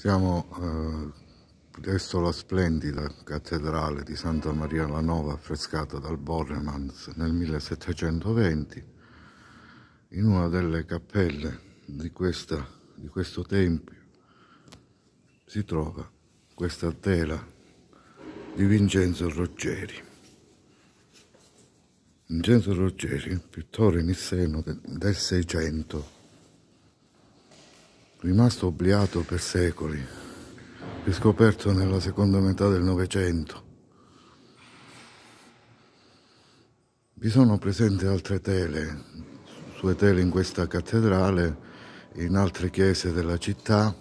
Siamo eh, presso la splendida cattedrale di Santa Maria la Nova affrescata dal Borremans nel 1720 in una delle cappelle di, questa, di questo tempio si trova questa tela di Vincenzo Roggeri. Vincenzo Roggeri, pittore nisseno del Seicento, rimasto obbliato per secoli, riscoperto nella seconda metà del Novecento. Vi sono presenti altre tele, sue tele in questa cattedrale, in altre chiese della città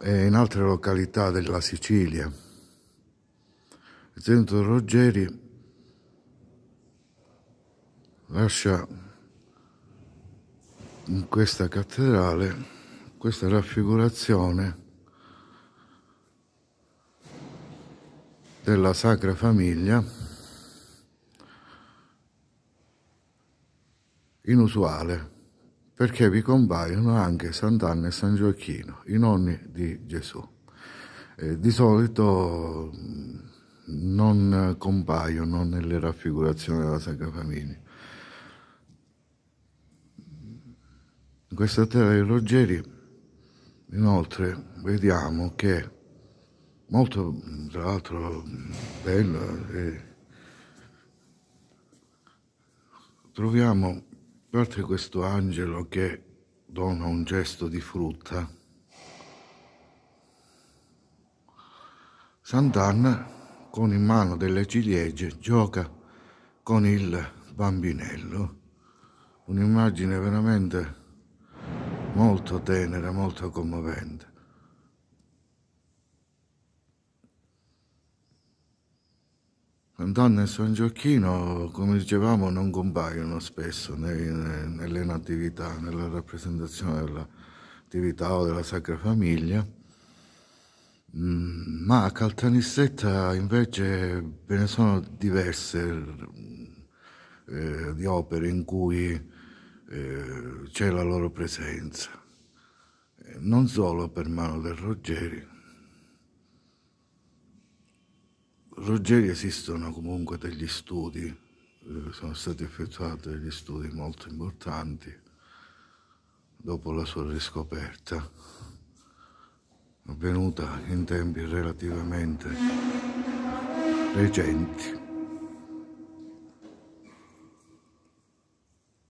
e in altre località della Sicilia. Il Zento Ruggeri lascia in questa cattedrale questa raffigurazione della Sacra Famiglia inusuale perché vi compaiono anche Sant'Anna e San Gioacchino, i nonni di Gesù. Eh, di solito mm, non compaiono nelle raffigurazioni della Sacra Famiglia. In questa terra dei Ruggeri Inoltre vediamo che molto, tra l'altro, bello, eh, troviamo a parte questo angelo che dona un gesto di frutta. Sant'Anna con in mano delle ciliegie gioca con il bambinello, un'immagine veramente molto tenera, molto commovente. Madonna e San Gioacchino, come dicevamo, non compaiono spesso nei, nelle natività, nella rappresentazione della attività o della Sacra Famiglia, mm, ma a Caltanissetta invece ve ne sono diverse eh, di opere in cui eh, c'è la loro presenza, eh, non solo per mano del Roggeri. Roggeri esistono comunque degli studi, eh, sono stati effettuati degli studi molto importanti dopo la sua riscoperta, avvenuta in tempi relativamente recenti.